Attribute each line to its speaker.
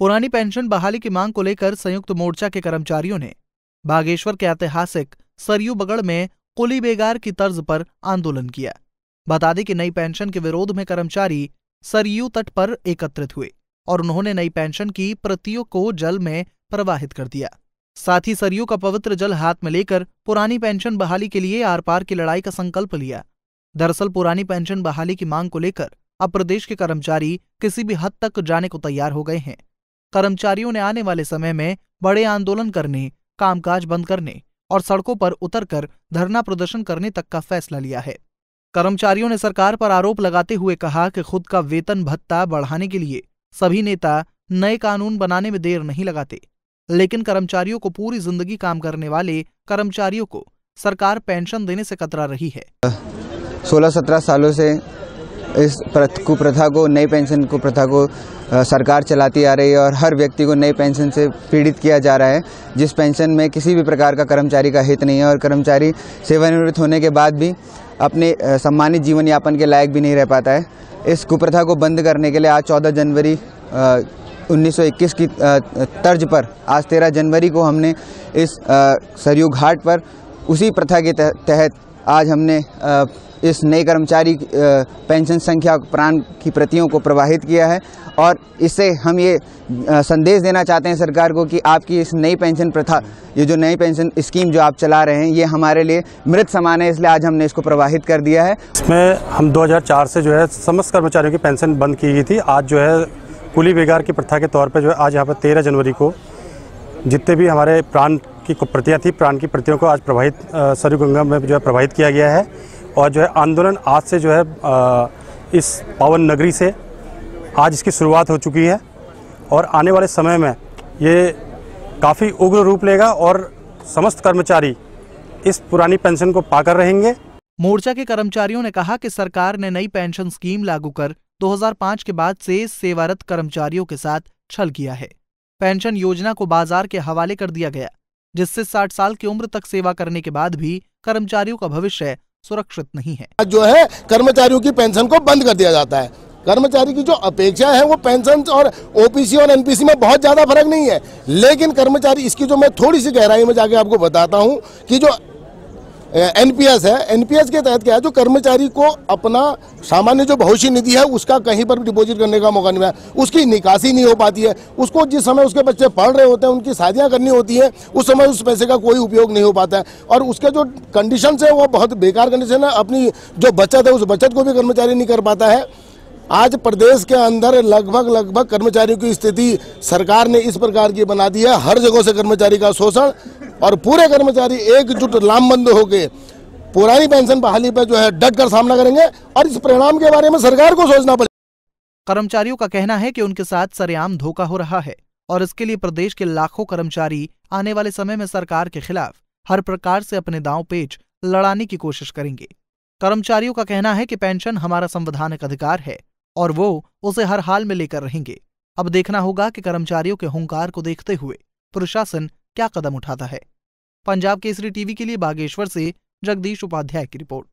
Speaker 1: पुरानी पेंशन बहाली की मांग को लेकर संयुक्त मोर्चा के कर्मचारियों ने बागेश्वर के ऐतिहासिक सरयू बगड़ में कुली बेगार की तर्ज पर आंदोलन किया बता दें कि नई पेंशन के विरोध में कर्मचारी सरयू तट पर एकत्रित हुए और उन्होंने नई पेंशन की प्रतियों को जल में प्रवाहित कर दिया साथ ही सरयू का पवित्र जल हाथ में लेकर पुरानी पेंशन बहाली के लिए आर पार की लड़ाई का संकल्प लिया दरअसल पुरानी पेंशन बहाली की मांग को लेकर अब प्रदेश के कर्मचारी किसी भी हद तक जाने को तैयार हो गए हैं कर्मचारियों ने आने वाले समय में बड़े आंदोलन करने कामकाज बंद करने और सड़कों पर उतरकर धरना प्रदर्शन करने तक का फैसला लिया है कर्मचारियों ने सरकार पर आरोप लगाते हुए कहा कि खुद का वेतन भत्ता बढ़ाने के लिए सभी नेता नए कानून बनाने में देर नहीं लगाते लेकिन कर्मचारियों को पूरी जिंदगी काम करने वाले कर्मचारियों को सरकार पेंशन देने से कतरा रही है
Speaker 2: सोलह सत्रह सालों से इस कुप्रथा को नई पेंशन कुप्रथा को सरकार चलाती आ रही है और हर व्यक्ति को नई पेंशन से पीड़ित किया जा रहा है जिस पेंशन में किसी भी प्रकार का कर्मचारी का हित नहीं है और कर्मचारी सेवानिवृत्त होने के बाद भी अपने सम्मानित जीवन यापन के लायक भी नहीं रह पाता है इस कुप्रथा को बंद करने के लिए आज चौदह जनवरी उन्नीस की तर्ज पर आज तेरह जनवरी को हमने इस सरयू घाट पर उसी प्रथा के तहत आज हमने इस नए कर्मचारी पेंशन संख्या प्राण की प्रतियों को प्रवाहित किया है और इससे हम ये संदेश देना चाहते हैं सरकार को कि आपकी इस नई पेंशन प्रथा ये जो नई पेंशन स्कीम जो आप चला रहे हैं ये हमारे लिए मृत समान है इसलिए आज हमने इसको प्रवाहित कर दिया है
Speaker 3: इसमें हम 2004 से जो है समस्त कर्मचारियों की पेंशन बंद की गई थी आज जो है कुली बेगार की प्रथा के तौर पर जो है आज यहाँ पर तेरह जनवरी को जितने भी हमारे प्रांत की प्रतियाँ थी प्राण की प्रतियों को आज प्रभावित सरयू गंगा में जो है प्रभावित किया गया है और जो है आंदोलन आज से जो है इस पावन नगरी से आज इसकी शुरुआत हो चुकी है और आने वाले समय में ये काफ़ी उग्र रूप लेगा और समस्त कर्मचारी इस पुरानी पेंशन को पाकर रहेंगे मोर्चा के कर्मचारियों
Speaker 1: ने कहा कि सरकार ने नई पेंशन स्कीम लागू कर 2005 के बाद से सेवारत कर्मचारियों के साथ छल किया है पेंशन योजना को बाजार के हवाले कर दिया गया जिससे 60 साल की उम्र तक सेवा करने के बाद भी कर्मचारियों का भविष्य सुरक्षित नहीं है
Speaker 4: जो है कर्मचारियों की पेंशन को बंद कर दिया जाता है कर्मचारी की जो अपेक्षा है वो पेंशन और ओपीसी और एनपीसी में बहुत ज़्यादा फर्क नहीं है लेकिन कर्मचारी इसकी जो मैं थोड़ी सी गहराई में जाके आपको बताता हूँ कि जो एनपीएस है एनपीएस के तहत क्या है जो कर्मचारी को अपना सामान्य जो भविष्य निधि है उसका कहीं पर डिपॉजिट करने का मौका नहीं मिला उसकी निकासी नहीं हो पाती है उसको जिस समय उसके बच्चे पढ़ रहे होते हैं उनकी शादियाँ करनी होती है उस समय उस पैसे का कोई उपयोग नहीं हो पाता है और उसके जो कंडीशन है वो बहुत बेकार कंडीशन है अपनी जो बचत है उस बचत को भी कर्मचारी नहीं कर पाता है आज प्रदेश के अंदर लगभग लगभग कर्मचारियों की स्थिति सरकार ने इस प्रकार की बना दी है हर जगह से कर्मचारी का शोषण और पूरे कर्मचारी एकजुट लामबंद हो गए पुरानी पेंशन बहाली पर जो है डट कर सामना करेंगे और इस परिणाम के बारे में सरकार को सोचना पड़ेगा
Speaker 1: कर्मचारियों का कहना है कि उनके साथ सरेआम धोखा हो रहा है और इसके लिए प्रदेश के लाखों कर्मचारी आने वाले समय में सरकार के खिलाफ हर प्रकार से अपने दांव पेच लड़ाने की कोशिश करेंगे कर्मचारियों का कहना है कि पेंशन हमारा संवैधानिक अधिकार है और वो उसे हर हाल में लेकर रहेंगे अब देखना होगा कि कर्मचारियों के हुंकार को देखते हुए प्रशासन क्या कदम उठाता है पंजाब केसरी टीवी के लिए बागेश्वर से जगदीश उपाध्याय की रिपोर्ट